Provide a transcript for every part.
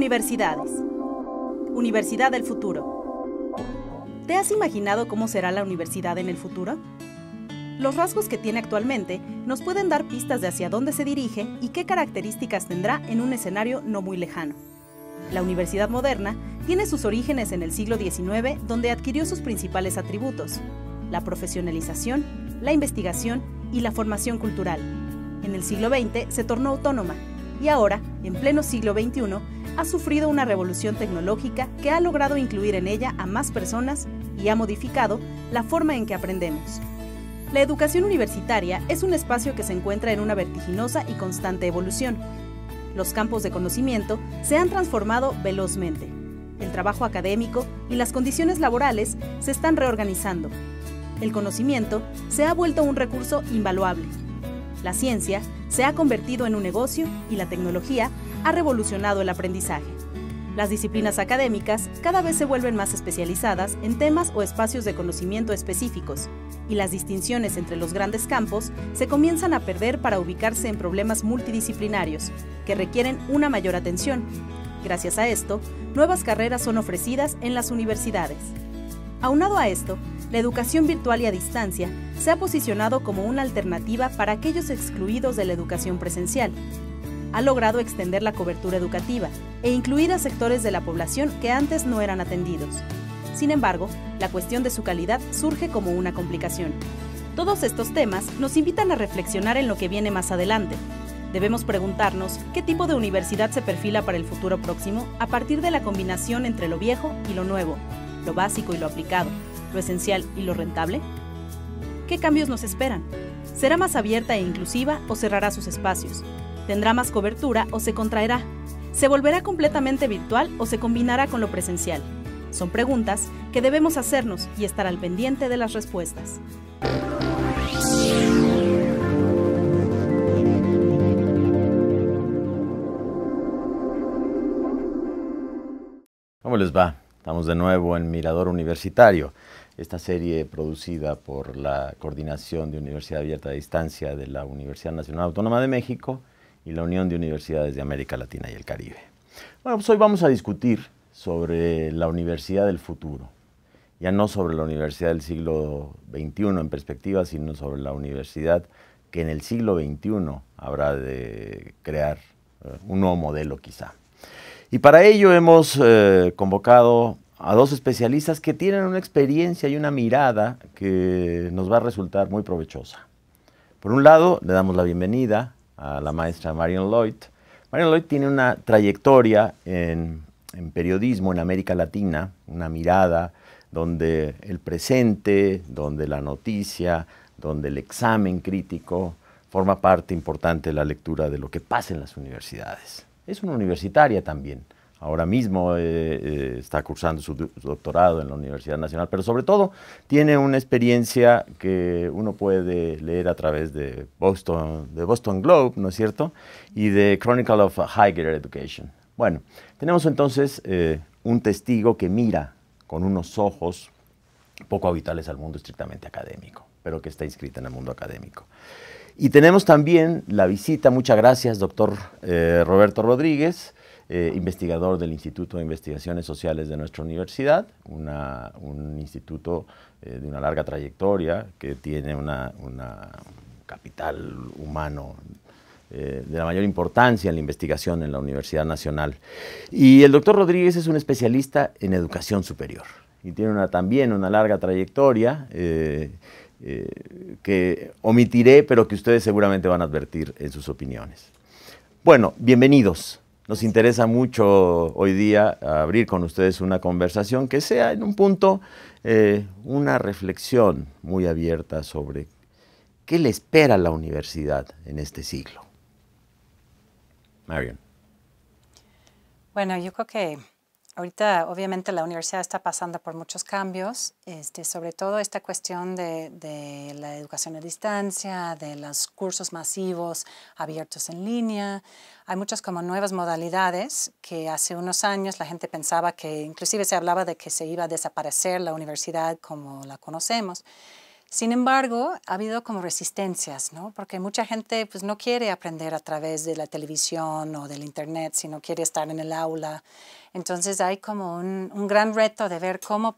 Universidades. Universidad del futuro. ¿Te has imaginado cómo será la universidad en el futuro? Los rasgos que tiene actualmente nos pueden dar pistas de hacia dónde se dirige y qué características tendrá en un escenario no muy lejano. La universidad moderna tiene sus orígenes en el siglo XIX, donde adquirió sus principales atributos, la profesionalización, la investigación y la formación cultural. En el siglo XX se tornó autónoma y ahora, en pleno siglo XXI, ha sufrido una revolución tecnológica que ha logrado incluir en ella a más personas y ha modificado la forma en que aprendemos. La educación universitaria es un espacio que se encuentra en una vertiginosa y constante evolución. Los campos de conocimiento se han transformado velozmente. El trabajo académico y las condiciones laborales se están reorganizando. El conocimiento se ha vuelto un recurso invaluable. La ciencia se ha convertido en un negocio y la tecnología ha revolucionado el aprendizaje. Las disciplinas académicas cada vez se vuelven más especializadas en temas o espacios de conocimiento específicos, y las distinciones entre los grandes campos se comienzan a perder para ubicarse en problemas multidisciplinarios, que requieren una mayor atención. Gracias a esto, nuevas carreras son ofrecidas en las universidades. Aunado a esto, la educación virtual y a distancia se ha posicionado como una alternativa para aquellos excluidos de la educación presencial, ha logrado extender la cobertura educativa e incluir a sectores de la población que antes no eran atendidos. Sin embargo, la cuestión de su calidad surge como una complicación. Todos estos temas nos invitan a reflexionar en lo que viene más adelante. Debemos preguntarnos qué tipo de universidad se perfila para el futuro próximo a partir de la combinación entre lo viejo y lo nuevo, lo básico y lo aplicado, lo esencial y lo rentable. ¿Qué cambios nos esperan? ¿Será más abierta e inclusiva o cerrará sus espacios? tendrá más cobertura o se contraerá, se volverá completamente virtual o se combinará con lo presencial. Son preguntas que debemos hacernos y estar al pendiente de las respuestas. ¿Cómo les va? Estamos de nuevo en Mirador Universitario, esta serie producida por la Coordinación de Universidad Abierta a Distancia de la Universidad Nacional Autónoma de México y la Unión de Universidades de América Latina y el Caribe. Bueno, pues hoy vamos a discutir sobre la universidad del futuro, ya no sobre la universidad del siglo XXI en perspectiva, sino sobre la universidad que en el siglo XXI habrá de crear eh, un nuevo modelo quizá. Y para ello hemos eh, convocado a dos especialistas que tienen una experiencia y una mirada que nos va a resultar muy provechosa. Por un lado, le damos la bienvenida a la maestra Marion Lloyd. Marion Lloyd tiene una trayectoria en, en periodismo en América Latina, una mirada donde el presente, donde la noticia, donde el examen crítico forma parte importante de la lectura de lo que pasa en las universidades. Es una universitaria también. Ahora mismo eh, eh, está cursando su doctorado en la Universidad Nacional, pero sobre todo tiene una experiencia que uno puede leer a través de Boston, de Boston Globe, ¿no es cierto? Y de Chronicle of Higher Education. Bueno, tenemos entonces eh, un testigo que mira con unos ojos poco habituales al mundo estrictamente académico, pero que está inscrita en el mundo académico. Y tenemos también la visita, muchas gracias, doctor Roberto Rodríguez, eh, investigador del Instituto de Investigaciones Sociales de nuestra universidad, un instituto eh, de una larga trayectoria que tiene una, capital humano eh, de la mayor importancia en la investigación en la Universidad Nacional. Y el doctor Rodríguez es un especialista en educación superior y tiene una, también una larga trayectoria. que omitiré, pero que ustedes seguramente van a advertir en sus opiniones. Bueno, bienvenidos. Nos interesa mucho hoy día abrir con ustedes una conversación que sea en un punto eh, una reflexión muy abierta sobre qué le espera a la universidad en este siglo. Marion. Bueno, yo creo que Ahorita, obviamente, la universidad está pasando por muchos cambios, este, sobre todo esta cuestión de, de, la educación a distancia, de los cursos masivos abiertos en línea. Hay muchas como nuevas modalidades que hace unos años la gente pensaba que, inclusive se hablaba de que se iba a desaparecer la universidad como la conocemos. Sin embargo, ha habido como resistencias, ¿no? Porque mucha gente pues, no quiere aprender a través de la televisión o del Internet, sino quiere estar en el aula. Entonces hay como un, gran reto de ver cómo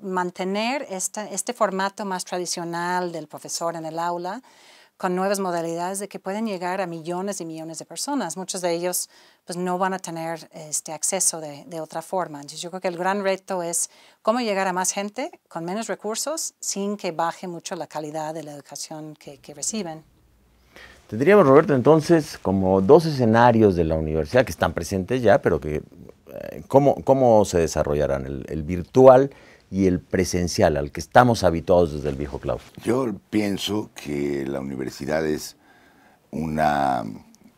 mantener este formato más tradicional del profesor en el aula con nuevas modalidades de que pueden llegar a millones y millones de personas. Muchos de ellos pues, no van a tener este acceso de, otra forma. Entonces, yo creo que el gran reto es cómo llegar a más gente con menos recursos sin que baje mucho la calidad de la educación que, reciben. Tendríamos, Roberto, entonces como dos escenarios de la universidad que están presentes ya, pero que eh, ¿cómo, se desarrollarán el virtual y el presencial al que estamos habituados desde el viejo claustro? Yo pienso que la universidad es una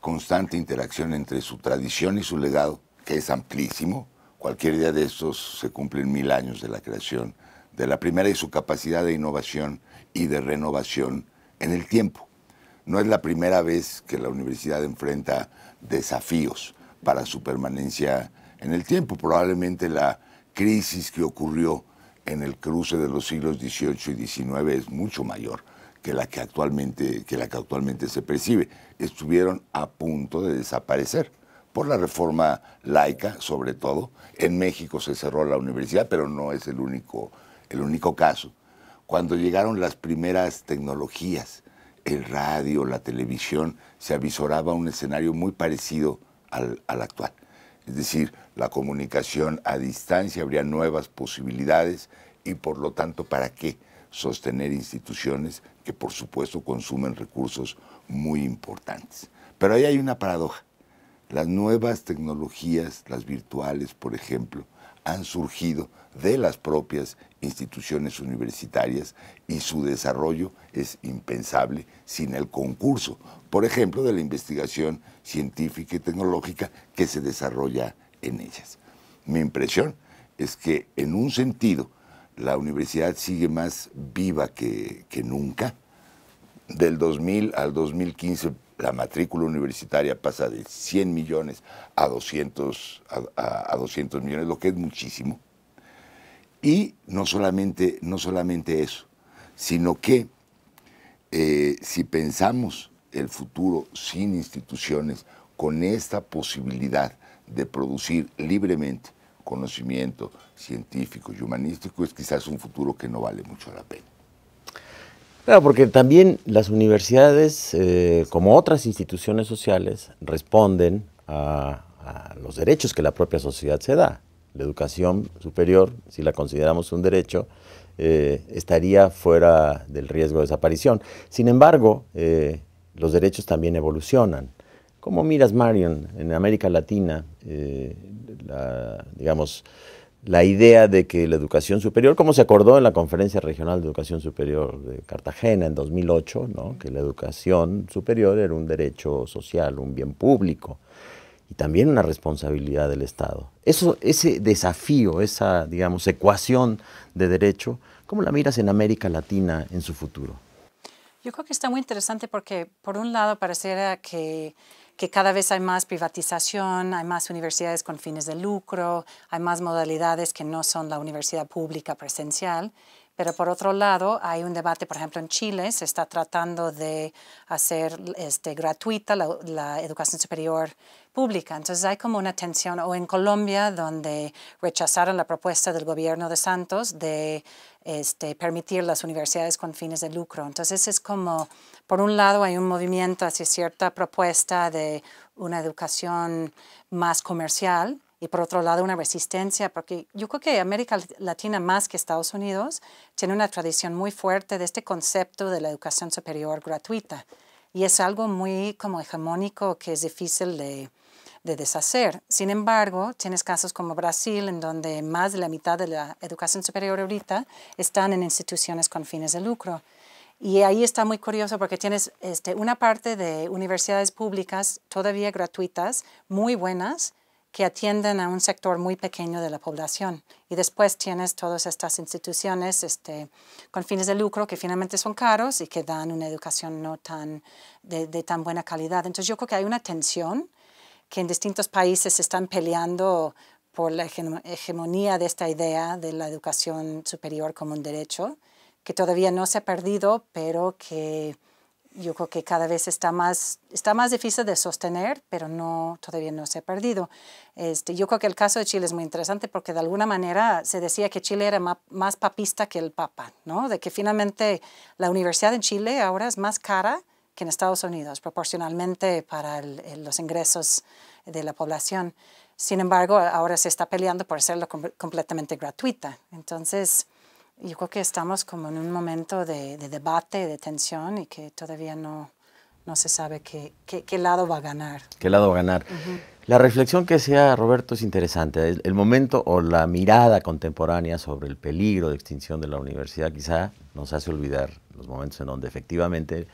constante interacción entre su tradición y su legado, que es amplísimo. Cualquier día de estos se cumplen mil años de la creación de la primera y su capacidad de innovación y de renovación en el tiempo. No es la primera vez que la universidad enfrenta desafíos para su permanencia en el tiempo. Probablemente la crisis que ocurrió en el cruce de los siglos XVIII y XIX es mucho mayor que la que actualmente, que la que actualmente se percibe. Estuvieron a punto de desaparecer por la reforma laica, sobre todo. En México se cerró la universidad, pero no es el único, el único caso. Cuando llegaron las primeras tecnologías, el radio, la televisión, se avisoraba un escenario muy parecido al actual es decir, la comunicación a distancia, habría nuevas posibilidades y por lo tanto, ¿para qué sostener instituciones que por supuesto consumen recursos muy importantes? Pero ahí hay una paradoja. Las nuevas tecnologías, las virtuales, por ejemplo, han surgido de las propias instituciones universitarias y su desarrollo es impensable sin el concurso, por ejemplo, de la investigación científica y tecnológica que se desarrolla en ellas. Mi impresión es que en un sentido la universidad sigue más viva que, nunca. Del 2000 al 2015 la matrícula universitaria pasa de 100 millones a 200, a, millones, lo que es muchísimo. Y no solamente, no solamente eso, sino que eh, si pensamos el futuro sin instituciones, con esta posibilidad de producir libremente conocimiento científico y humanístico, es quizás un futuro que no vale mucho la pena. Claro, porque también las universidades, eh, como otras instituciones sociales, responden a, los derechos que la propia sociedad se da. La educación superior, si la consideramos un derecho, eh, estaría fuera del riesgo de desaparición. Sin embargo, eh, los derechos también evolucionan. ¿Cómo miras, Marion, en América Latina, la, digamos, la idea de que la educación superior, como se acordó en la Conferencia Regional de Educación Superior de Cartagena en 2008, ¿no? que la educación superior era un derecho social, un bien público y también una responsabilidad del Estado. Eso, ese desafío, esa digamos, ecuación de derecho, ¿cómo la miras en América Latina en su futuro? Yo creo que está muy interesante porque, por un lado, pareciera que que cada vez hay más privatización, hay más universidades con fines de lucro, hay más modalidades que no son la universidad pública presencial. Pero por otro lado, hay un debate, por ejemplo, en Chile se está tratando de hacer este, gratuita la, educación superior pública. Entonces hay como una tensión, o en Colombia, donde rechazaron la propuesta del gobierno de Santos de este, permitir las universidades con fines de lucro. Entonces es como por un lado, hay un movimiento hacia cierta propuesta de una educación más comercial y por otro lado una resistencia, porque yo creo que América Latina más que Estados Unidos tiene una tradición muy fuerte de este concepto de la educación superior gratuita y es algo muy como hegemónico que es difícil de, de deshacer. Sin embargo, tienes casos como Brasil, en donde más de la mitad de la educación superior ahorita están en instituciones con fines de lucro. Y ahí está muy curioso porque tienes este, una parte de universidades públicas todavía gratuitas, muy buenas, que atienden a un sector muy pequeño de la población. Y después tienes todas estas instituciones este, con fines de lucro que finalmente son caros y que dan una educación no tan, de, de tan buena calidad. Entonces yo creo que hay una tensión que en distintos países se están peleando por la hegemonía de esta idea de la educación superior como un derecho que todavía no se ha perdido, pero que yo creo que cada vez está más, está más difícil de sostener, pero no, todavía no se ha perdido. Este, yo creo que el caso de Chile es muy interesante porque de alguna manera se decía que Chile era más papista que el Papa, ¿no? De que finalmente la universidad en Chile ahora es más cara que en Estados Unidos, proporcionalmente para los ingresos de la población. Sin embargo, ahora se está peleando por hacerlo completamente gratuita. Entonces, yo creo que estamos como en un momento de, debate, de tensión y que todavía no, no se sabe qué, qué, lado va a ganar. ¿Qué lado va a ganar? La reflexión que sea Roberto es interesante. el, momento o la mirada contemporánea sobre el peligro de extinción de la universidad quizá nos hace olvidar los momentos en donde efectivamente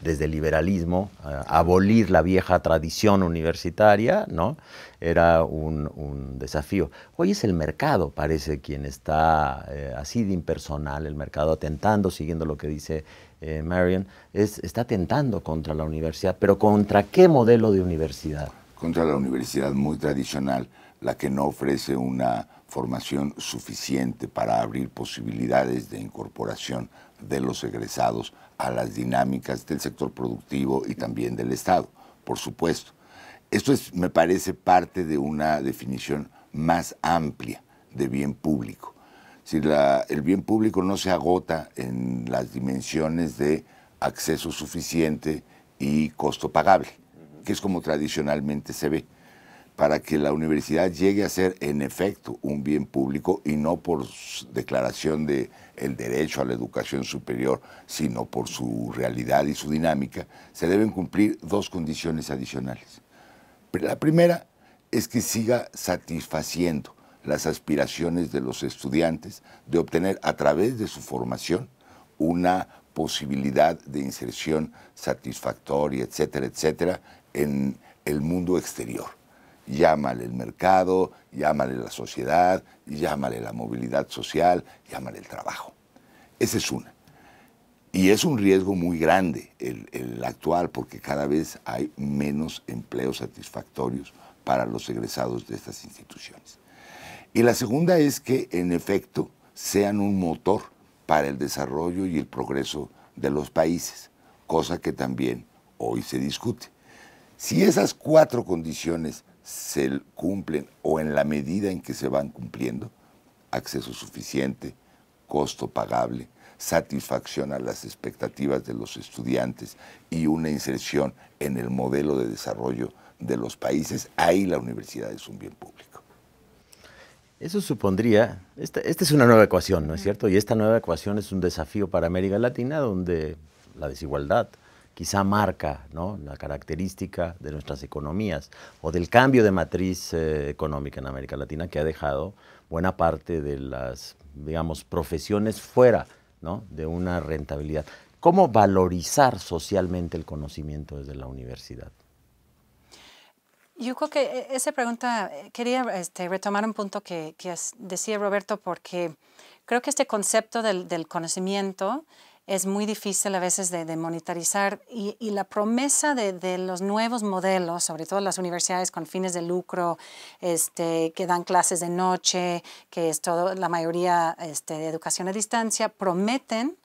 desde el liberalismo, abolir la vieja tradición universitaria, ¿no? Era un, desafío. Hoy es el mercado, parece, quien está eh, así de impersonal, el mercado atentando, siguiendo lo que dice eh, Marion, está atentando contra la universidad, pero ¿contra qué modelo de universidad? Contra la universidad muy tradicional, la que no ofrece una formación suficiente para abrir posibilidades de incorporación de los egresados a las dinámicas del sector productivo y también del Estado, por supuesto. Esto es, me parece parte de una definición más amplia de bien público. Si el bien público no se agota en las dimensiones de acceso suficiente y costo pagable, que es como tradicionalmente se ve, para que la universidad llegue a ser en efecto un bien público y no por declaración de el derecho a la educación superior, sino por su realidad y su dinámica, se deben cumplir dos condiciones adicionales. La primera es que siga satisfaciendo las aspiraciones de los estudiantes de obtener a través de su formación una posibilidad de inserción satisfactoria, etcétera, etcétera, en el mundo exterior llámale el mercado, llámale la sociedad, llámale la movilidad social, llámale el trabajo. Esa es una. Y es un riesgo muy grande el, actual porque cada vez hay menos empleos satisfactorios para los egresados de estas instituciones. Y la segunda es que, en efecto, sean un motor para el desarrollo y el progreso de los países, cosa que también hoy se discute. Si esas cuatro condiciones se cumplen o en la medida en que se van cumpliendo, acceso suficiente, costo pagable, satisfacción a las expectativas de los estudiantes y una inserción en el modelo de desarrollo de los países, ahí la universidad es un bien público. Eso supondría, esta, esta es una nueva ecuación, ¿no es cierto? Y esta nueva ecuación es un desafío para América Latina donde la desigualdad, quizá marca la característica de nuestras economías o del cambio de matriz eh, económica en América Latina que ha dejado buena parte de las, digamos, profesiones fuera de una rentabilidad. ¿Cómo valorizar socialmente el conocimiento desde la universidad? Yo creo que eh, esa pregunta, eh, quería este, retomar un punto que, decía Roberto, porque creo que este concepto del, del conocimiento es muy difícil a veces de, monetarizar y, la promesa de, los nuevos modelos, sobre todo las universidades con fines de lucro, este, que dan clases de noche, que es la mayoría este, de educación a distancia, prometen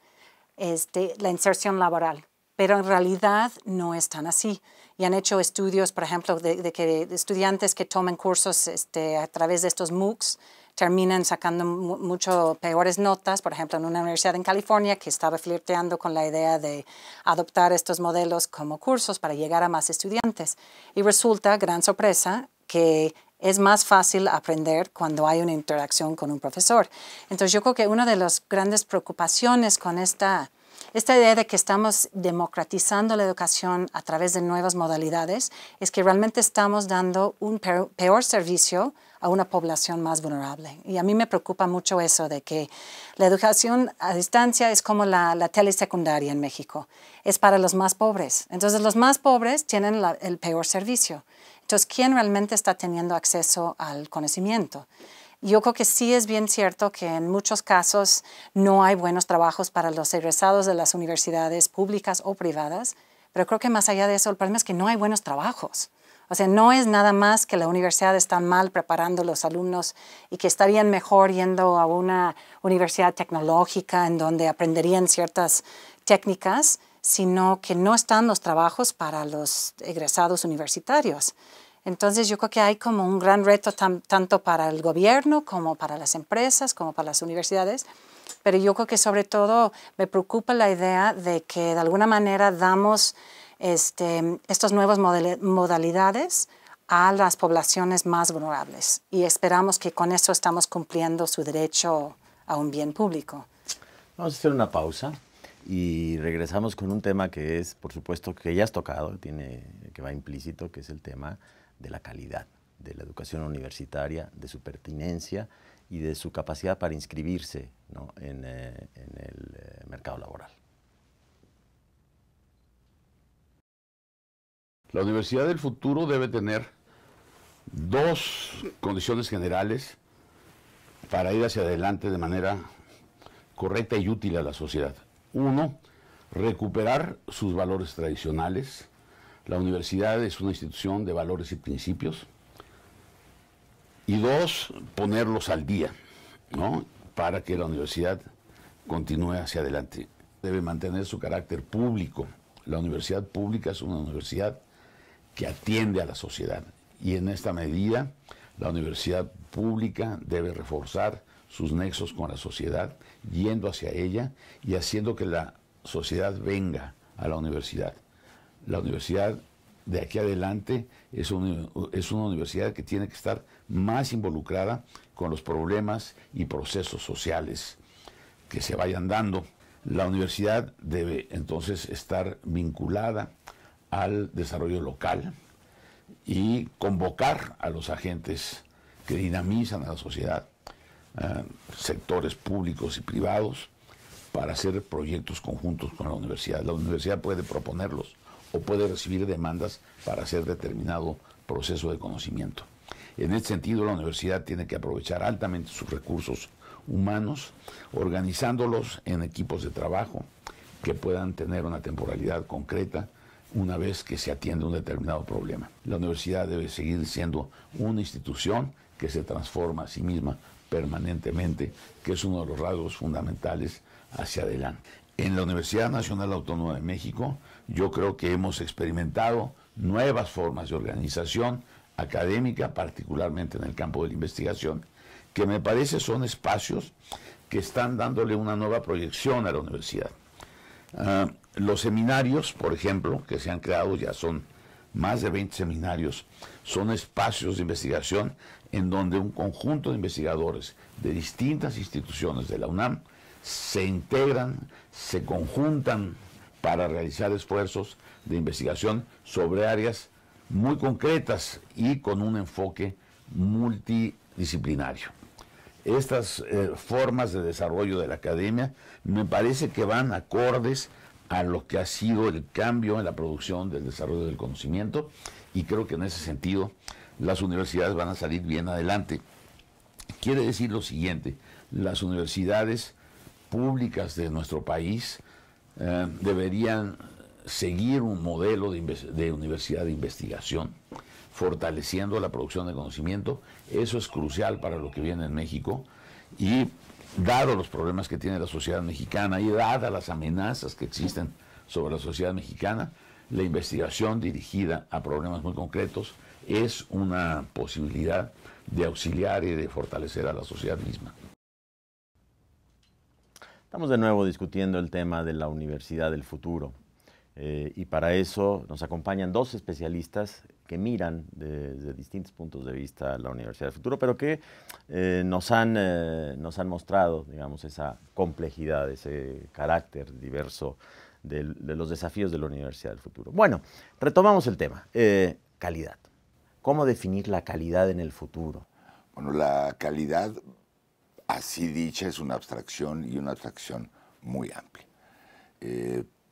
este, la inserción laboral, pero en realidad no es tan así. Y han hecho estudios, por ejemplo, de, que estudiantes que tomen cursos a través de estos MOOCs, terminan sacando mucho peores notas, por ejemplo, en una universidad en California que estaba flirteando con la idea de adoptar estos modelos como cursos para llegar a más estudiantes. Y resulta, gran sorpresa, que es más fácil aprender cuando hay una interacción con un profesor. Entonces yo creo que una de las grandes preocupaciones con esta, idea de que estamos democratizando la educación a través de nuevas modalidades es que realmente estamos dando un peor servicio a una población más vulnerable. Y a mí me preocupa mucho eso de que la educación a distancia es como la, la telesecundaria en México, es para los más pobres. Entonces los más pobres tienen el peor servicio. Entonces, ¿quién realmente está teniendo acceso al conocimiento? yo creo que sí es bien cierto que en muchos casos no hay buenos trabajos para los egresados de las universidades públicas o privadas, pero creo que más allá de eso, el problema es que no hay buenos trabajos. O sea, no es nada más que la universidad está mal preparando los alumnos y que estarían mejor yendo a una universidad tecnológica en donde aprenderían ciertas técnicas, sino que no están los trabajos para los egresados universitarios. Entonces yo creo que hay como un gran reto tanto para el gobierno como para las empresas, como para las universidades, pero yo creo que sobre todo me preocupa la idea de que de alguna manera damos este, estas nuevas modalidades a las poblaciones más vulnerables y esperamos que con eso estamos cumpliendo su derecho a un bien público. Vamos a hacer una pausa y regresamos con un tema que es, por supuesto, que ya has tocado, tiene, que va implícito, que es el tema de la calidad de la educación universitaria, de su pertinencia y de su capacidad para inscribirse ¿no? en, eh, en el eh, mercado laboral. La universidad del futuro debe tener dos condiciones generales para ir hacia adelante de manera correcta y útil a la sociedad. Uno, recuperar sus valores tradicionales. La universidad es una institución de valores y principios. Y dos, ponerlos al día, Para que la universidad continúe hacia adelante. Debe mantener su carácter público. La universidad pública es una universidad que atiende a la sociedad. Y en esta medida, la universidad pública debe reforzar sus nexos con la sociedad, yendo hacia ella y haciendo que la sociedad venga a la universidad. La universidad de aquí adelante es, una universidad que tiene que estar más involucrada con los problemas y procesos sociales que se vayan dando. La universidad debe entonces estar vinculada al desarrollo local y convocar a los agentes que dinamizan a la sociedad, eh, sectores públicos y privados, para hacer proyectos conjuntos con la universidad. La universidad puede proponerlos o puede recibir demandas para hacer determinado proceso de conocimiento. En este sentido, la universidad tiene que aprovechar altamente sus recursos humanos, organizándolos en equipos de trabajo que puedan tener una temporalidad concreta una vez que se atiende un determinado problema. La universidad debe seguir siendo una institución que se transforma a sí misma permanentemente, que es uno de los rasgos fundamentales hacia adelante. En la Universidad Nacional Autónoma de México, yo creo que hemos experimentado nuevas formas de organización académica, particularmente en el campo de la investigación, que me parece son espacios que están dándole una nueva proyección a la universidad. Ah, los seminarios, por ejemplo, que se han creado, ya son más de 20 seminarios, son espacios de investigación en donde un conjunto de investigadores de distintas instituciones de la UNAM se integran, se conjuntan para realizar esfuerzos de investigación sobre áreas muy concretas y con un enfoque multidisciplinario. Estas eh, formas de desarrollo de la academia me parece que van acordes a lo que ha sido el cambio en la producción del desarrollo del conocimiento y creo que en ese sentido las universidades van a salir bien adelante. Quiere decir lo siguiente, las universidades públicas de nuestro país eh, deberían seguir un modelo de, de universidad de investigación, fortaleciendo la producción de conocimiento. Eso es crucial para lo que viene en México y dado los problemas que tiene la sociedad mexicana y dadas las amenazas que existen sobre la sociedad mexicana, la investigación dirigida a problemas muy concretos es una posibilidad de auxiliar y de fortalecer a la sociedad misma. Estamos de nuevo discutiendo el tema de la universidad del futuro. Eh, y para eso nos acompañan dos especialistas que miran desde distintos puntos de vista la Universidad del Futuro, pero que eh, nos, han, eh, nos han mostrado, digamos, esa complejidad, ese carácter diverso de, los desafíos de la Universidad del Futuro. Bueno, retomamos el tema. calidad. ¿Cómo definir la calidad en el futuro? Bueno, la calidad, así dicha, es una abstracción y una abstracción muy amplia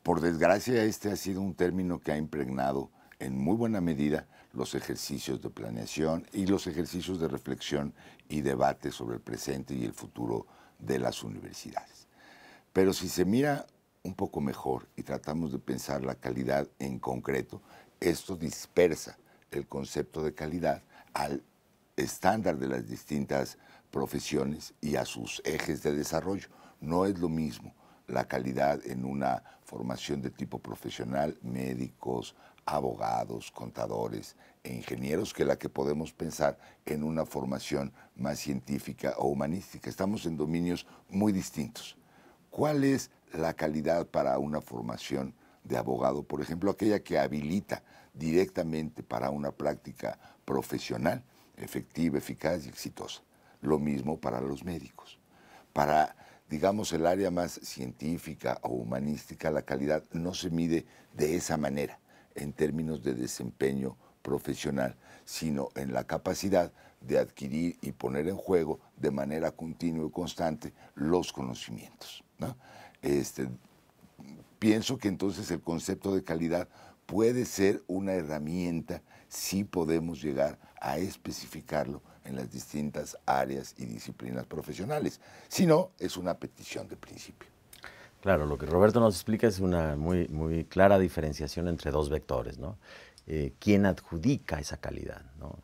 por desgracia, este ha sido un término que ha impregnado en muy buena medida los ejercicios de planeación y los ejercicios de reflexión y debate sobre el presente y el futuro de las universidades. Pero si se mira un poco mejor y tratamos de pensar la calidad en concreto, esto dispersa el concepto de calidad al estándar de las distintas profesiones y a sus ejes de desarrollo. No es lo mismo la calidad en una formación de tipo profesional, médicos, abogados, contadores e ingenieros que la que podemos pensar en una formación más científica o humanística. Estamos en dominios muy distintos. ¿Cuál es la calidad para una formación de abogado, por ejemplo, aquella que habilita directamente para una práctica profesional efectiva, eficaz y exitosa? Lo mismo para los médicos. Para digamos, el área más científica o humanística, la calidad no se mide de esa manera en términos de desempeño profesional, sino en la capacidad de adquirir y poner en juego de manera continua y constante los conocimientos. Este, pienso que entonces el concepto de calidad puede ser una herramienta si podemos llegar a especificarlo en las distintas áreas y disciplinas profesionales, sino es una petición de principio. Claro, lo que Roberto nos explica es una muy, muy clara diferenciación entre dos vectores, ¿no? Eh, ¿Quién adjudica esa calidad?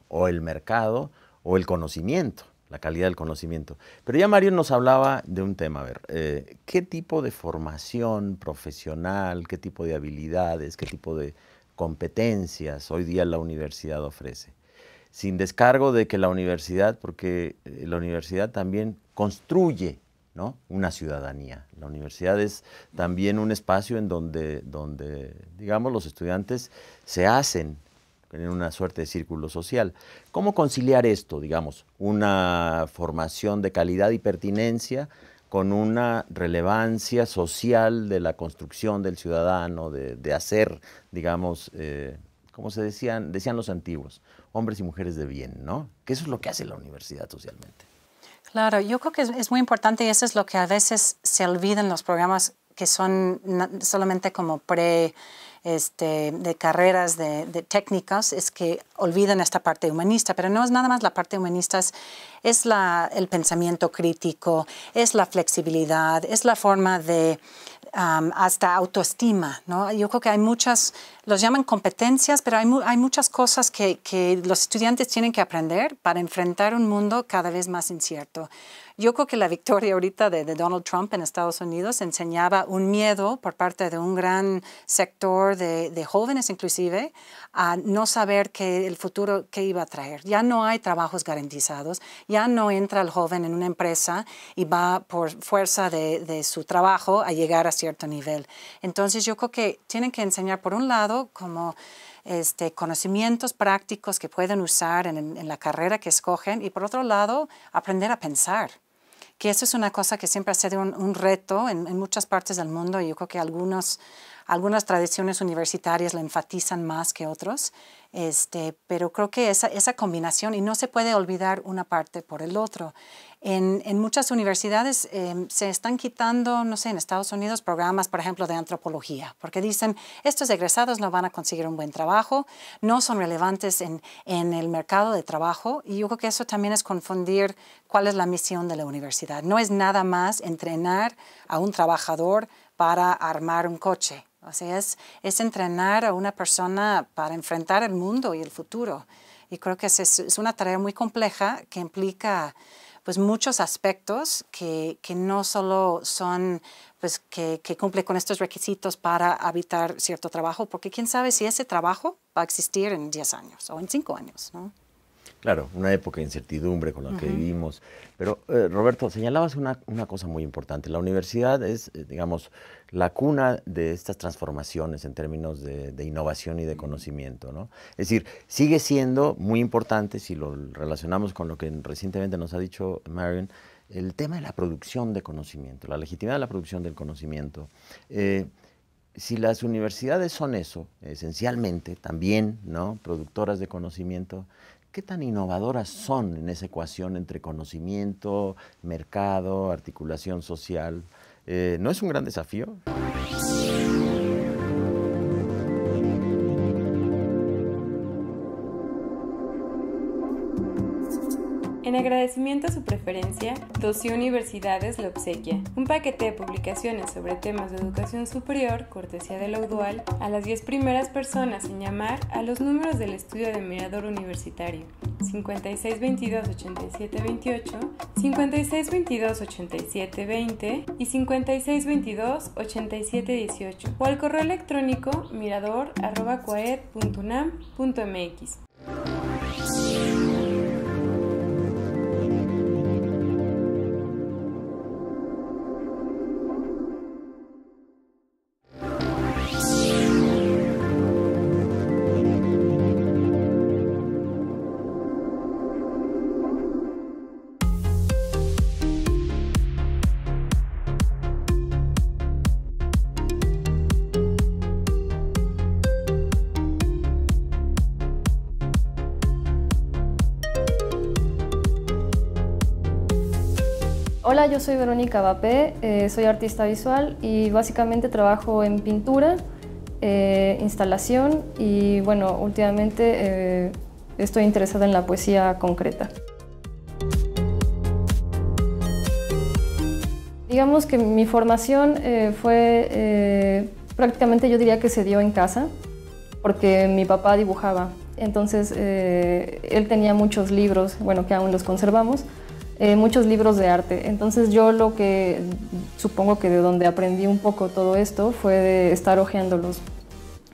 O el mercado o el conocimiento, la calidad del conocimiento. Pero ya Mario nos hablaba de un tema, a ver, eh, ¿qué tipo de formación profesional, qué tipo de habilidades, qué tipo de competencias hoy día la universidad ofrece? sin descargo de que la universidad, porque eh, la universidad también construye una ciudadanía. La universidad es también un espacio en donde, donde, digamos, los estudiantes se hacen en una suerte de círculo social. ¿Cómo conciliar esto, digamos, una formación de calidad y pertinencia con una relevancia social de la construcción del ciudadano, de, hacer, digamos, eh, como se decían, decían los antiguos, hombres y mujeres de bien, ¿no? Que eso es lo que hace la universidad socialmente. Claro, yo creo que es, muy importante y eso es lo que a veces se olvida en los programas que son solamente como pre este, de carreras de, técnicas es que olvidan esta parte humanista, pero no es nada más la parte humanista, es, el pensamiento crítico, es la flexibilidad, es la forma de hasta autoestima. Yo creo que hay muchas, los llaman competencias, pero hay, muchas cosas que los estudiantes tienen que aprender para enfrentar un mundo cada vez más incierto. Yo creo que la victoria ahorita de, Donald Trump en Estados Unidos enseñaba un miedo por parte de un gran sector de, jóvenes inclusive a no saber qué el futuro que iba a traer. Ya no hay trabajos garantizados, ya no entra el joven en una empresa y va por fuerza de, su trabajo a llegar a cierto nivel. Entonces yo creo que tienen que enseñar por un lado como... Este, conocimientos prácticos que pueden usar en, la carrera que escogen y por otro lado, aprender a pensar que eso es una cosa que siempre ha sido un, reto en, muchas partes del mundo. y Yo creo que algunos, algunas tradiciones universitarias la enfatizan más que otros, este, pero creo que esa, esa, combinación, y no se puede olvidar una parte por el otro. En, en muchas universidades em, se están quitando, no sé, en Estados Unidos programas, por ejemplo, de antropología, porque dicen, estos egresados no van a conseguir un buen trabajo, no son relevantes en, en el mercado de trabajo, y yo creo que eso también es confundir cuál es la misión de la universidad. No es nada más entrenar a un trabajador para armar un coche o sea, es, es entrenar a una persona para enfrentar el mundo y el futuro. Y creo que es, es una tarea muy compleja que implica pues muchos aspectos que, que no solo son pues que, cumple con estos requisitos para habitar cierto trabajo, porque quién sabe si ese trabajo va a existir en 10 años o en 5 años, ¿no? Claro, una época de incertidumbre con la que vivimos. Pero, eh, Roberto, señalabas una, una, cosa muy importante. La universidad es, eh, digamos, la cuna de estas transformaciones en términos de, innovación y de conocimiento. ¿no? Es decir, sigue siendo muy importante, si lo relacionamos con lo que recientemente nos ha dicho Marion, el tema de la producción de conocimiento, la legitimidad de la producción del conocimiento. Eh, si las universidades son eso, esencialmente, también, ¿no? Productoras de conocimiento, ¿qué tan innovadoras son en esa ecuación entre conocimiento, mercado, articulación social? Eh, ¿No es un gran desafío? agradecimiento a su preferencia, Doce Universidades le obsequia un paquete de publicaciones sobre temas de educación superior, cortesía de la UDUAL, a las 10 primeras personas en llamar a los números del estudio de Mirador Universitario 5622 56228720 5622-8720 y 5622-8718 o al correo electrónico mirador.coed.unam.mx. yo soy Verónica Bapé, eh, soy artista visual y básicamente trabajo en pintura, eh, instalación y bueno, últimamente eh, estoy interesada en la poesía concreta. Digamos que mi formación fue, prácticamente yo diría que se dio en casa, porque mi papá dibujaba, entonces él tenía muchos libros, bueno, que aún los conservamos, eh, muchos libros de arte. Entonces yo lo que supongo que de donde aprendí un poco todo esto fue de estar hojeándolos.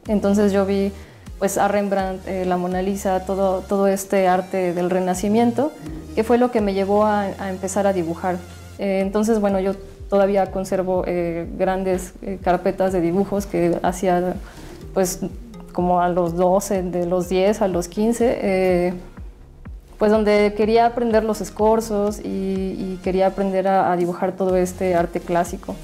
Entonces yo vi pues a Rembrandt, eh, la Mona Lisa, todo, todo este arte del Renacimiento, que fue lo que me llevó a, empezar a dibujar. Eh, entonces, bueno, yo todavía conservo grandes carpetas de dibujos que hacía pues como a los 12, de los 10 a los 15 pues donde quería aprender los escorzos y, quería aprender a, dibujar todo este arte clásico.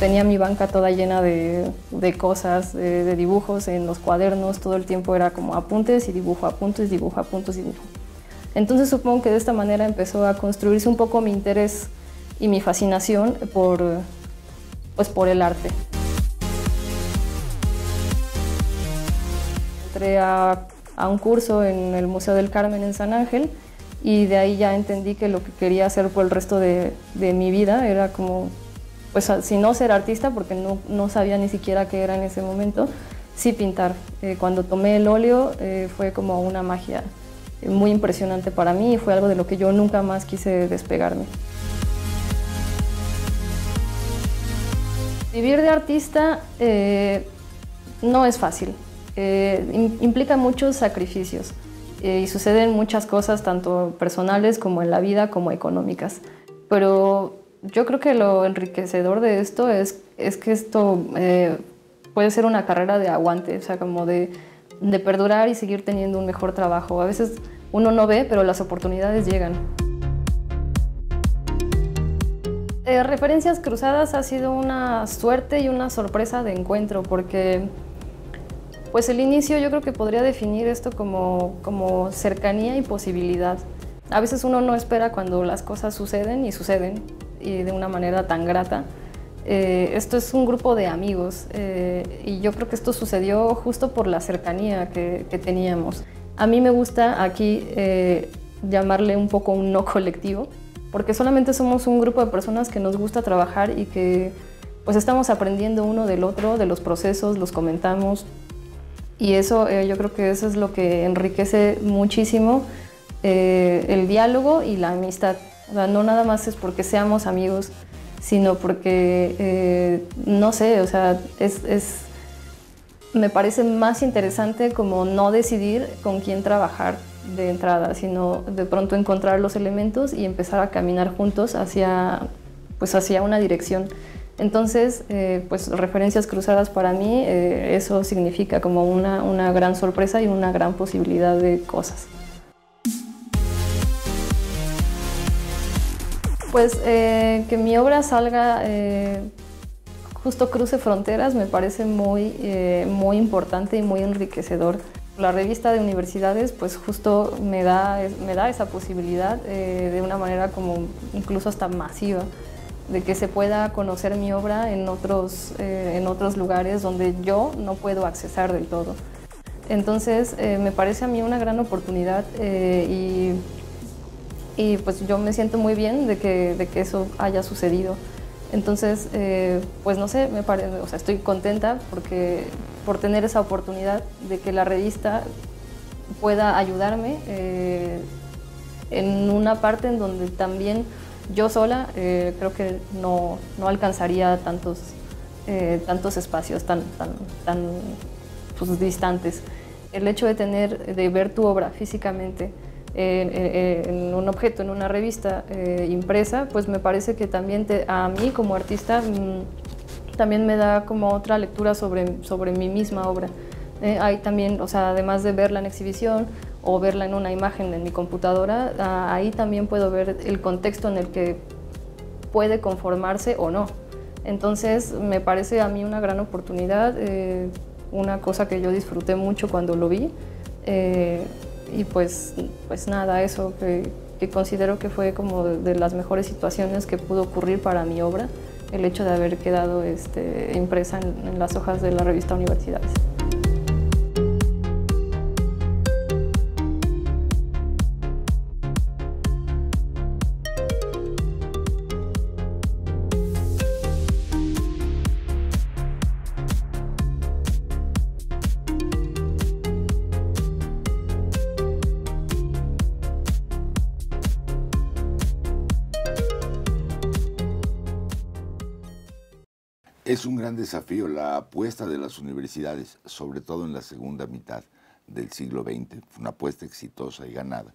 tenía mi banca toda llena de, cosas, de, dibujos en los cuadernos, todo el tiempo era como apuntes y dibujo, apuntes, dibujo, apuntes y dibujo. Entonces supongo que de esta manera empezó a construirse un poco mi interés y mi fascinación por, pues, por el arte. a, un curso en el Museo del Carmen en San Ángel y de ahí ya entendí que lo que quería hacer por el resto de, mi vida era como, pues si no ser artista, porque no, no, sabía ni siquiera qué era en ese momento, sí pintar. Eh, cuando tomé el óleo eh, fue como una magia muy impresionante para mí y fue algo de lo que yo nunca más quise despegarme. Vivir de artista eh, no es fácil. Eh, implica muchos sacrificios eh, y suceden muchas cosas, tanto personales como en la vida, como económicas. Pero yo creo que lo enriquecedor de esto es, es que esto eh, puede ser una carrera de aguante, o sea, como de, de perdurar y seguir teniendo un mejor trabajo. A veces uno no ve, pero las oportunidades llegan. referencias cruzadas ha sido una suerte y una sorpresa de encuentro porque pues el inicio yo creo que podría definir esto como, cercanía y posibilidad. A veces uno no espera cuando las cosas suceden y suceden y de una manera tan grata. Eh, esto es un grupo de amigos eh, y yo creo que esto sucedió justo por la cercanía que, teníamos. A mí me gusta aquí eh, llamarle un poco un no colectivo, porque solamente somos un grupo de personas que nos gusta trabajar y que pues estamos aprendiendo uno del otro, de los procesos, los comentamos, y eso eh, yo creo que eso es lo que enriquece muchísimo eh, el diálogo y la amistad. no nada más es porque seamos amigos, sino porque, eh, no sé, o sea, es, es, me parece más interesante como no decidir con quién trabajar de entrada, sino de pronto encontrar los elementos y empezar a caminar juntos hacia, pues hacia una dirección. Entonces, eh, pues referencias cruzadas para mí, eh, eso significa como una, una gran sorpresa y una gran posibilidad de cosas. Pues eh, que mi obra salga, justo cruce fronteras, me parece muy, muy importante y muy enriquecedor. La revista de universidades pues justo me da, me da esa posibilidad de una manera como incluso hasta masiva de que se pueda conocer mi obra en otros, eh, en otros lugares donde yo no puedo accesar del todo. Entonces eh, me parece a mí una gran oportunidad eh, y, pues yo me siento muy bien de que, de que eso haya sucedido. Entonces, pues no sé, me parece o sea, estoy contenta porque, por tener esa oportunidad de que la revista pueda ayudarme en una parte en donde también yo sola eh, creo que no, no alcanzaría tantos, eh, tantos espacios tan, tan, tan pues, distantes. El hecho de, tener, de ver tu obra físicamente en un objeto, en una revista eh, impresa, pues me parece que también a mí como artista mm, también me da como otra lectura sobre, sobre mi misma obra. hay también, o sea, además de verla en exhibición, o verla en una imagen en mi computadora, ah, ahí también puedo ver el contexto en el que puede conformarse o no. Entonces me parece a mí una gran oportunidad, eh, una cosa que yo disfruté mucho cuando lo vi. Eh, y pues, pues nada, eso que, considero que fue como de las mejores situaciones que pudo ocurrir para mi obra, el hecho de haber quedado este, impresa en, en las hojas de la revista Universidades. es un gran desafío la apuesta de las universidades, sobre todo en la segunda mitad del siglo XX, una apuesta exitosa y ganada,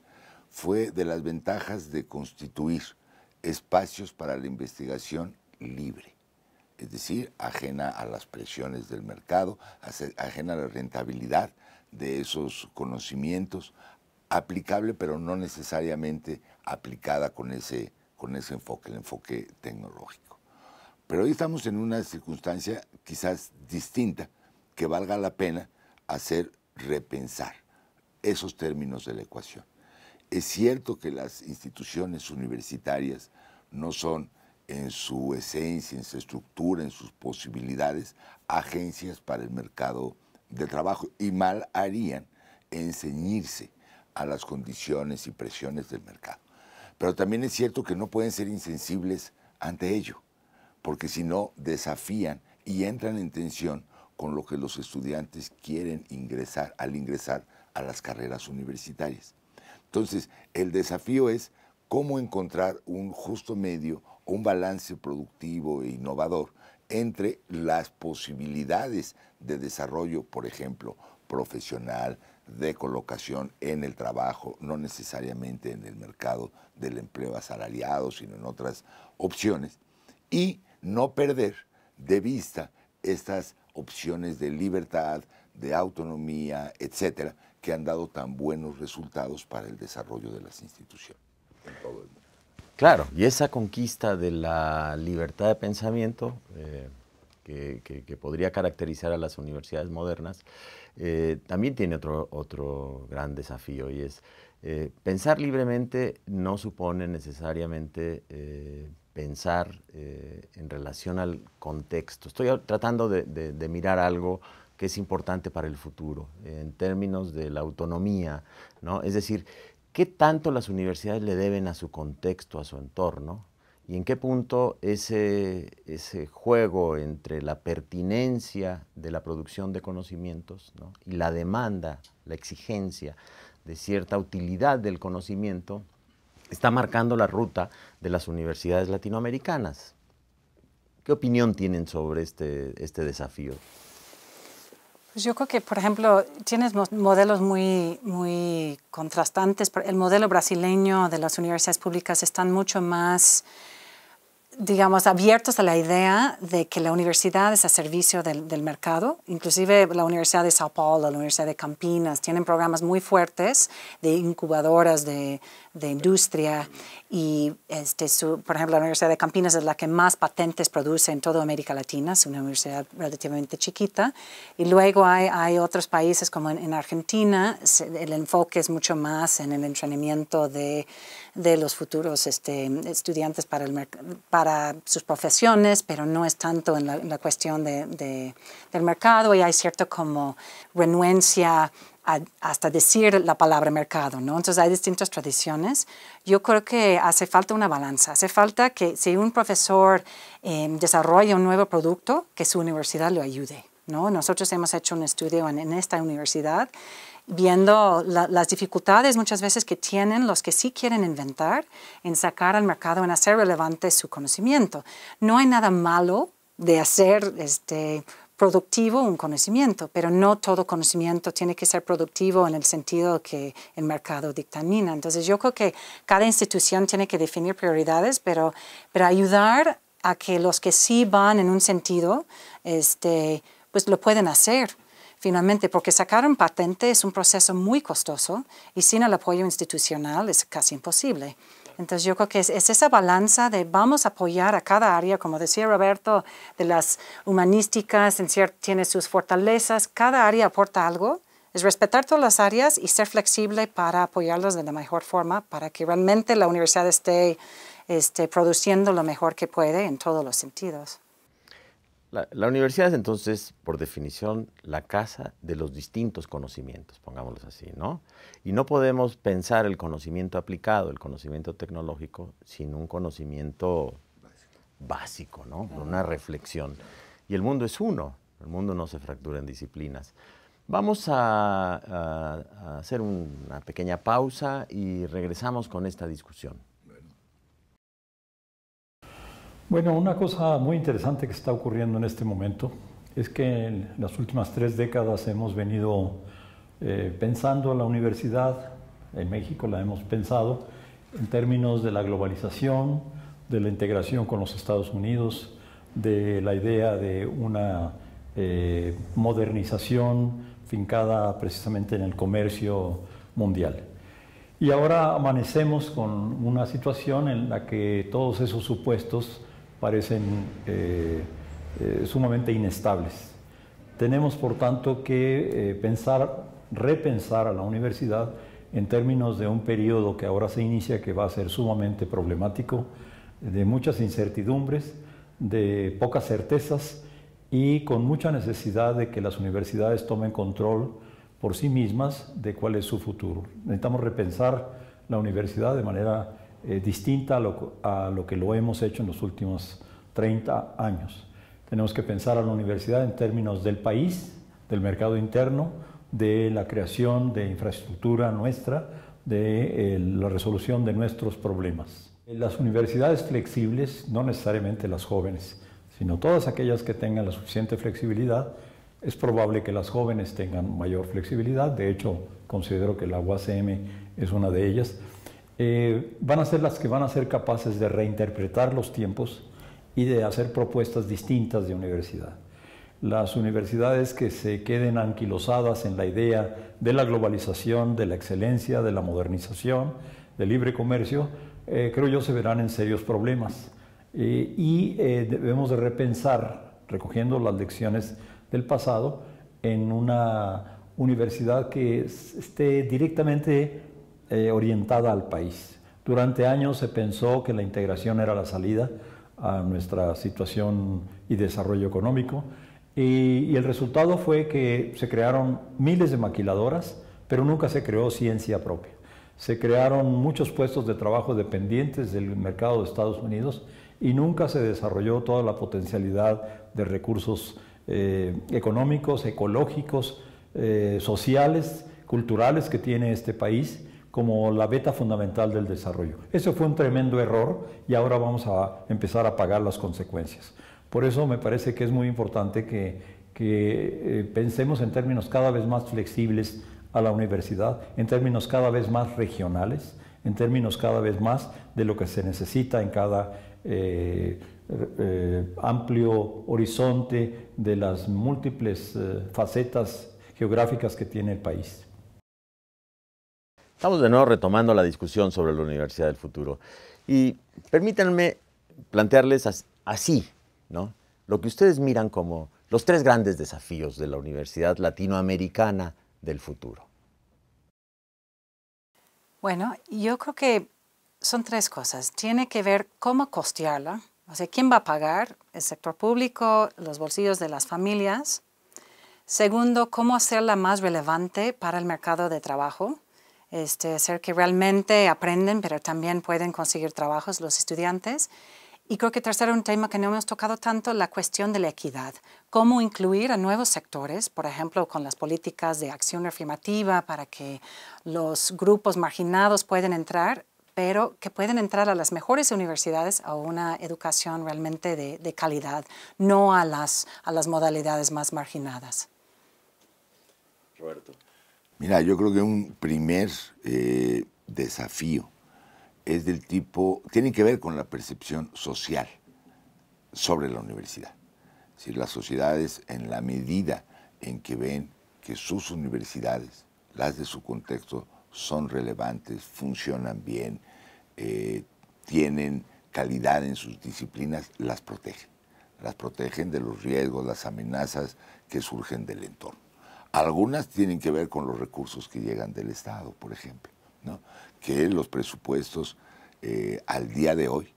fue de las ventajas de constituir espacios para la investigación libre, es decir, ajena a las presiones del mercado, ajena a la rentabilidad de esos conocimientos, aplicable pero no necesariamente aplicada con ese, con ese enfoque, el enfoque tecnológico. Pero hoy estamos en una circunstancia quizás distinta, que valga la pena hacer repensar esos términos de la ecuación. Es cierto que las instituciones universitarias no son en su esencia, en su estructura, en sus posibilidades, agencias para el mercado de trabajo y mal harían en a las condiciones y presiones del mercado. Pero también es cierto que no pueden ser insensibles ante ello porque si no desafían y entran en tensión con lo que los estudiantes quieren ingresar al ingresar a las carreras universitarias. Entonces, el desafío es cómo encontrar un justo medio, un balance productivo e innovador entre las posibilidades de desarrollo, por ejemplo, profesional, de colocación en el trabajo, no necesariamente en el mercado del empleo asalariado, sino en otras opciones, y no perder de vista estas opciones de libertad, de autonomía, etcétera, que han dado tan buenos resultados para el desarrollo de las instituciones Claro, y esa conquista de la libertad de pensamiento eh, que, podría caracterizar a las universidades modernas eh, también tiene otro, otro gran desafío y es eh, pensar libremente no supone necesariamente pensar eh, en relación al contexto. Estoy tratando de, mirar algo que es importante para el futuro, en términos de la autonomía, ¿no? Es decir, ¿qué tanto las universidades le deben a su contexto, a su entorno? ¿Y en qué punto ese, juego entre la pertinencia de la producción de conocimientos y la demanda, la exigencia de cierta utilidad del conocimiento está marcando la ruta de las universidades latinoamericanas. ¿Qué opinión tienen sobre este, este desafío? Pues yo creo que, por ejemplo, tienes modelos muy, muy contrastantes. El modelo brasileño de las universidades públicas están mucho más digamos, abiertos a la idea de que la universidad es a servicio del, mercado. Inclusive la Universidad de Sao Paulo, la Universidad de Campinas, tienen programas muy fuertes de incubadoras de, de industria y este, por ejemplo la Universidad de Campinas es la que más patentes produce en toda América Latina, es una universidad relativamente chiquita y luego hay, hay otros países como en, Argentina, el enfoque es mucho más en el entrenamiento de, de los futuros este, estudiantes para, el, para sus profesiones, pero no es tanto en la, cuestión de, del mercado y hay cierto como renuencia hasta decir la palabra mercado, ¿no? Entonces hay distintas tradiciones. Yo creo que hace falta una balanza, hace falta que si un profesor em, desarrolla un nuevo producto, que su universidad lo ayude, ¿no? Nosotros hemos hecho un estudio en, esta universidad viendo las dificultades muchas veces que tienen los que sí quieren inventar en sacar al mercado, en hacer relevante su conocimiento. No hay nada malo de hacer este, productivo un conocimiento, pero no todo conocimiento tiene que ser productivo en el sentido que el mercado dictamina. Entonces yo creo que cada institución tiene que definir prioridades, pero, ayudar a que los que sí van en un sentido, este, pues lo pueden hacer finalmente, porque sacar un patente es un proceso muy costoso y sin el apoyo institucional es casi imposible. Entonces yo creo que es, esa balanza de vamos a apoyar a cada área, como decía Roberto, de las humanísticas, en cierto, tiene sus fortalezas, cada área aporta algo, es respetar todas las áreas y ser flexible para apoyarlos de la mejor forma, para que realmente la universidad esté, esté produciendo lo mejor que puede en todos los sentidos. La, universidad es entonces, por definición, la casa de los distintos conocimientos, pongámoslo así, ¿no? Y no podemos pensar el conocimiento aplicado, el conocimiento tecnológico, sin un conocimiento básico, ¿no? Una reflexión. Y el mundo es uno, el mundo no se fractura en disciplinas. Vamos a hacer una pequeña pausa y regresamos con esta discusión. Bueno, una cosa muy interesante que está ocurriendo en este momento es que en las últimas tres décadas hemos venido eh, pensando pensando la universidad, en México la hemos pensado, en términos de la globalización, de la integración con los Estados Unidos, de la idea de una eh, modernización fincada precisamente en el comercio mundial. Y ahora amanecemos con una situación en la que todos esos supuestos parecen eh, eh, sumamente inestables. Tenemos, por tanto, que eh, pensar, repensar a la universidad en términos de un periodo que ahora se inicia que va a ser sumamente problemático, de muchas incertidumbres, de pocas certezas y con mucha necesidad de que las universidades tomen control por sí mismas de cuál es su futuro. Necesitamos repensar la universidad de manera eh, distinta a lo, que lo hemos hecho en los últimos 30 años. Tenemos que pensar a la universidad en términos del país, del mercado interno, de la creación de infraestructura nuestra, de eh, la resolución de nuestros problemas. Las universidades flexibles, no necesariamente las jóvenes, sino todas aquellas que tengan la suficiente flexibilidad, es probable que las jóvenes tengan mayor flexibilidad, de hecho considero que la UACM es una de ellas, eh, van a ser las que van a ser capaces de reinterpretar los tiempos y de hacer propuestas distintas de universidad. Las universidades que se queden anquilosadas en la idea de la globalización, de la excelencia, de la modernización, del libre comercio, eh, creo yo se verán en serios problemas. Eh, y debemos de repensar, recogiendo las lecciones del pasado, en una universidad que esté directamente eh, orientada al país. Durante años se pensó que la integración era la salida a nuestra situación y desarrollo económico y, el resultado fue que se crearon miles de maquiladoras, pero nunca se creó ciencia propia. Se crearon muchos puestos de trabajo dependientes del mercado de Estados Unidos y nunca se desarrolló toda la potencialidad de recursos eh, económicos, ecológicos, eh, sociales, culturales que tiene este país como la beta fundamental del desarrollo. Eso fue un tremendo error y ahora vamos a empezar a pagar las consecuencias. Por eso me parece que es muy importante que, eh, pensemos en términos cada vez más flexibles a la universidad, en términos cada vez más regionales, en términos cada vez más de lo que se necesita en cada eh, eh, amplio horizonte de las múltiples facetas geográficas que tiene el país. Estamos de nuevo retomando la discusión sobre la Universidad del Futuro. Y permítanme plantearles así, ¿no? Lo que ustedes miran como los tres grandes desafíos de la Universidad Latinoamericana del Futuro. Bueno, yo creo que son tres cosas. Tiene que ver cómo costearla, o sea, quién va a pagar, el sector público, los bolsillos de las familias. Segundo, cómo hacerla más relevante para el mercado de trabajo este, hacer que realmente aprenden, pero también pueden conseguir trabajos los estudiantes. Y creo que tercero, un tema que no hemos tocado tanto, la cuestión de la equidad. Cómo incluir a nuevos sectores, por ejemplo, con las políticas de acción afirmativa para que los grupos marginados puedan entrar, pero que pueden entrar a las mejores universidades a una educación realmente de, de calidad, no a las, a las modalidades más marginadas. Roberto. Mira, yo creo que un primer eh, desafío es del tipo, tiene que ver con la percepción social sobre la universidad. Si las sociedades, en la medida en que ven que sus universidades, las de su contexto, son relevantes, funcionan bien, eh, tienen calidad en sus disciplinas, las protegen. Las protegen de los riesgos, las amenazas que surgen del entorno. Algunas tienen que ver con los recursos que llegan del Estado, por ejemplo, que los presupuestos eh, al día de hoy,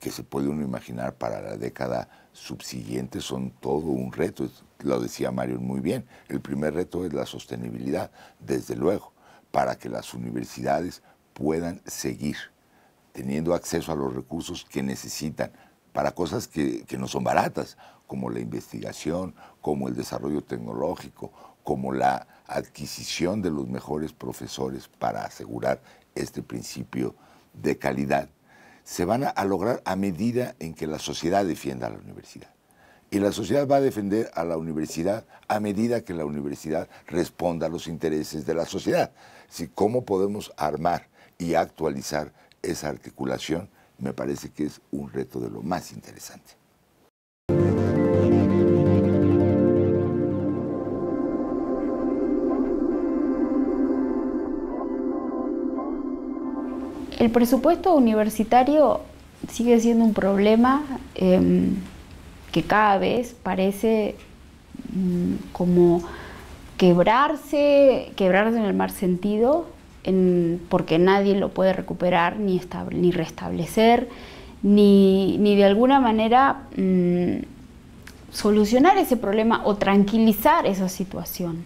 que se puede uno imaginar para la década subsiguiente, son todo un reto. Lo decía Mario muy bien, el primer reto es la sostenibilidad, desde luego, para que las universidades puedan seguir teniendo acceso a los recursos que necesitan para cosas que no son baratas, como la investigación, como el desarrollo tecnológico, como la adquisición de los mejores profesores para asegurar este principio de calidad, se van a, lograr a medida en que la sociedad defienda a la universidad. Y la sociedad va a defender a la universidad a medida que la universidad responda a los intereses de la sociedad. Si, ¿Cómo podemos armar y actualizar esa articulación? Me parece que es un reto de lo más interesante. El presupuesto universitario sigue siendo un problema em, que cada vez parece mm, como quebrarse, quebrarse en el mal sentido, porque nadie lo puede recuperar ni, estable, ni restablecer, ni, de alguna manera mm, solucionar ese problema o tranquilizar esa situación,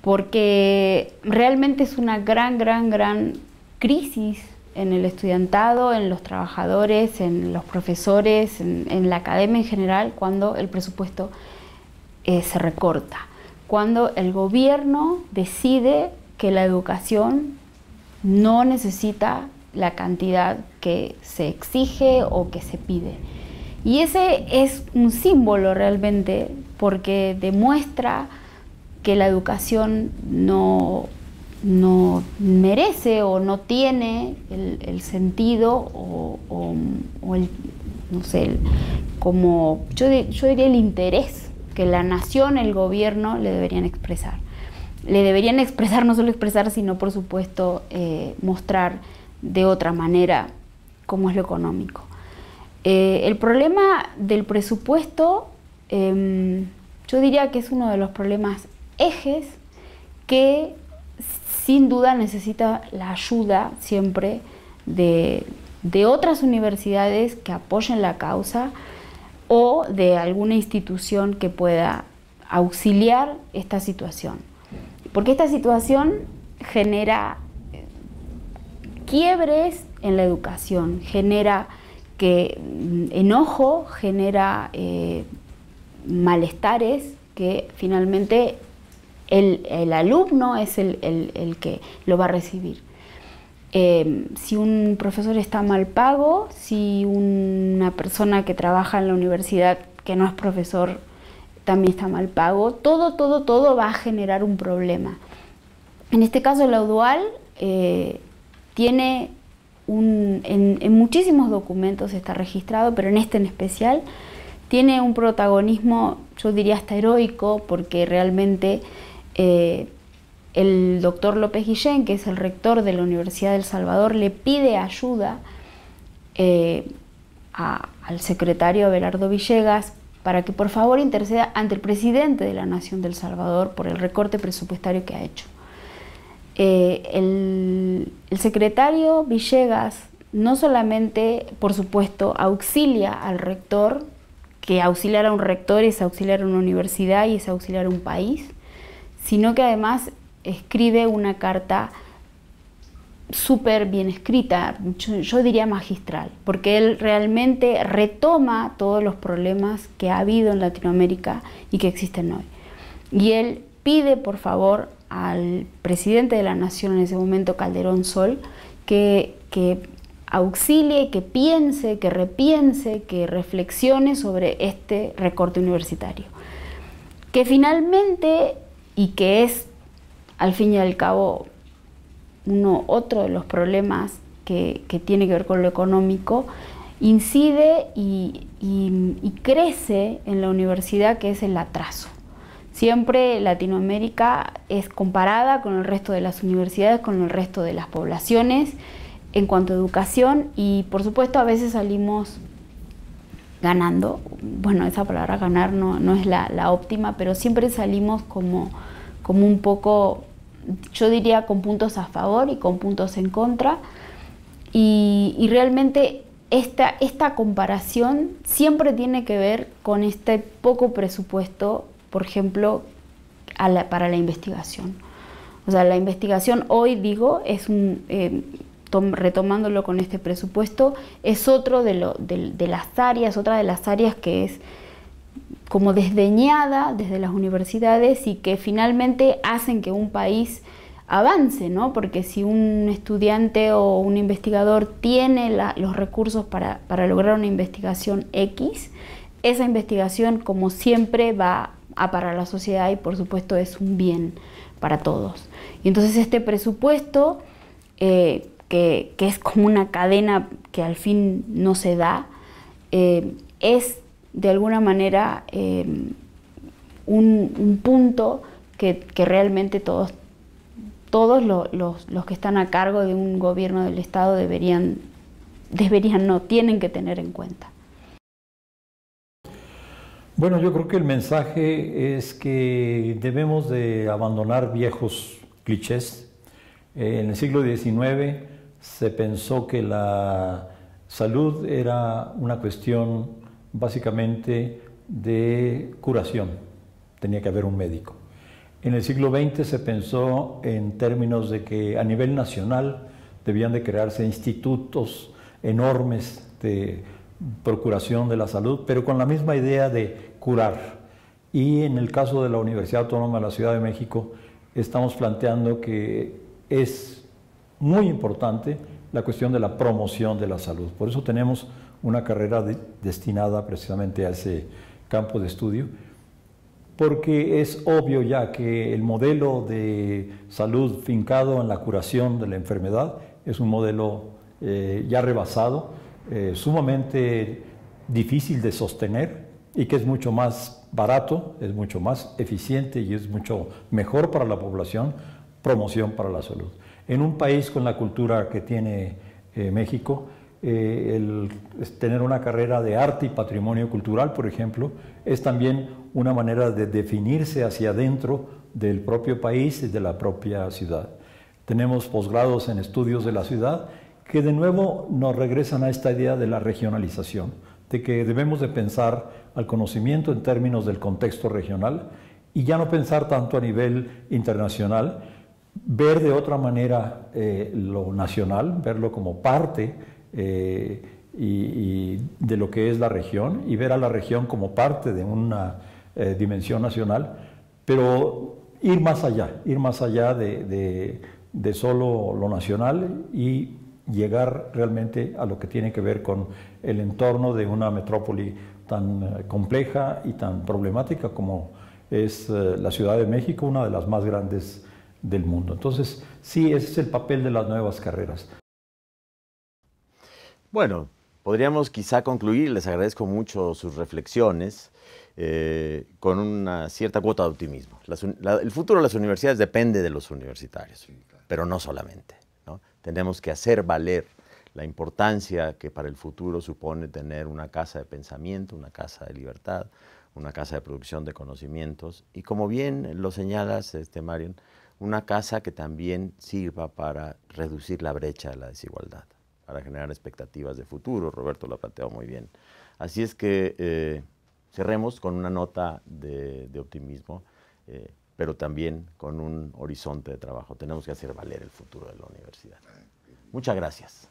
porque realmente es una gran, gran, gran crisis en el estudiantado, en los trabajadores, en los profesores, en, la academia en general, cuando el presupuesto eh, se recorta, cuando el gobierno decide que la educación no necesita la cantidad que se exige o que se pide. Y ese es un símbolo realmente porque demuestra que la educación no no merece o no tiene el, sentido o, el, no sé, como yo, diría el interés que la nación, el gobierno le deberían expresar. Le deberían expresar, no solo expresar, sino por supuesto eh, mostrar de otra manera cómo es lo económico. Eh, el problema del presupuesto, em, yo diría que es uno de los problemas ejes que sin duda necesita la ayuda siempre de, otras universidades que apoyen la causa o de alguna institución que pueda auxiliar esta situación. Porque esta situación genera eh, quiebres en la educación, genera que mm, enojo, genera eh, malestares que finalmente el, alumno es el, que lo va a recibir. Em, si un profesor está mal pago, si una persona que trabaja en la universidad que no es profesor también está mal pago, todo, todo, todo va a generar un problema. En este caso, la dual eh, tiene un, en, muchísimos documentos está registrado, pero en este en especial, tiene un protagonismo, yo diría hasta heroico, porque realmente eh, el doctor López Guillén, que es el rector de la Universidad del Salvador, le pide ayuda eh, al secretario Abelardo Villegas para que por favor interceda ante el presidente de la Nación del Salvador por el recorte presupuestario que ha hecho. Eh, el, el secretario Villegas no solamente, por supuesto, auxilia al rector, que auxiliar a un rector es auxiliar a una universidad y es auxiliar a un país, sino que además escribe una carta súper bien escrita, yo, diría magistral, porque él realmente retoma todos los problemas que ha habido en Latinoamérica y que existen hoy. Y él pide, por favor, al presidente de la Nación en ese momento, Calderón Sol, que, que auxilie, que piense, que repiense, que reflexione sobre este recorte universitario. Que finalmente y que es, al fin y al cabo, uno, otro de los problemas que, tiene que ver con lo económico, incide y, y, crece en la universidad, que es el atraso. Siempre Latinoamérica es comparada con el resto de las universidades, con el resto de las poblaciones en cuanto a educación y por supuesto a veces salimos ganando. Bueno, esa palabra ganar no, no es la, óptima, pero siempre salimos como, como un poco, yo diría, con puntos a favor y con puntos en contra. Y, realmente esta, esta comparación siempre tiene que ver con este poco presupuesto, por ejemplo, para la investigación. O sea, la investigación hoy, digo, es un, eh, retomándolo con este presupuesto, es otro de, las áreas, otra de las áreas que es como desdeñada desde las universidades y que finalmente hacen que un país avance, ¿no? Porque si un estudiante o un investigador tiene los recursos para, lograr una investigación X, esa investigación, como siempre, va a para la sociedad y, por supuesto, es un bien para todos. Y entonces este presupuesto eh, que, es como una cadena que al fin no se da, eh, es de alguna manera eh, un, punto que, realmente todos, todos los, que están a cargo de un gobierno del Estado deberían, deberían no, tienen que tener en cuenta. Bueno, yo creo que el mensaje es que debemos de abandonar viejos clichés. Eh, en el siglo XIX se pensó que la salud era una cuestión básicamente de curación, tenía que haber un médico. En el siglo XX se pensó en términos de que a nivel nacional debían de crearse institutos enormes de procuración de la salud, pero con la misma idea de curar. Y en el caso de la Universidad Autónoma de la Ciudad de México, estamos planteando que es muy importante la cuestión de la promoción de la salud. Por eso tenemos una carrera destinada precisamente a ese campo de estudio, porque es obvio ya que el modelo de salud fincado en la curación de la enfermedad es un modelo eh, ya rebasado, eh, sumamente difícil de sostener y que es mucho más barato, es mucho más eficiente y es mucho mejor para la población promoción para la salud. En un país con la cultura que tiene eh, México, eh, tener una carrera de arte y patrimonio cultural, por ejemplo, es también una manera de definirse hacia adentro del propio país y de la propia ciudad. Tenemos posgrados en estudios de la ciudad que de nuevo nos regresan a esta idea de la regionalización, de que debemos de pensar al conocimiento en términos del contexto regional y ya no pensar tanto a nivel internacional, ver de otra manera eh, lo nacional, verlo como parte eh, y, de lo que es la región y ver a la región como parte de una eh, dimensión nacional, pero ir más allá, ir más allá de, de, solo lo nacional y llegar realmente a lo que tiene que ver con el entorno de una metrópoli tan compleja y tan problemática como es la Ciudad de México, una de las más grandes del mundo. Entonces, sí, ese es el papel de las nuevas carreras. Bueno, podríamos quizá concluir, les agradezco mucho sus reflexiones, eh, con una cierta cuota de optimismo. el futuro de las universidades depende de los universitarios, pero no solamente. Tenemos que hacer valer la importancia que para el futuro supone tener una casa de pensamiento, una casa de libertad, una casa de producción de conocimientos. Y como bien lo señalas, este, Marion, una casa que también sirva para reducir la brecha de la desigualdad, para generar expectativas de futuro. Roberto lo ha planteado muy bien. Así es que eh, cerremos con una nota de, optimismo, eh, pero también con un horizonte de trabajo. Tenemos que hacer valer el futuro de la universidad. Muchas gracias.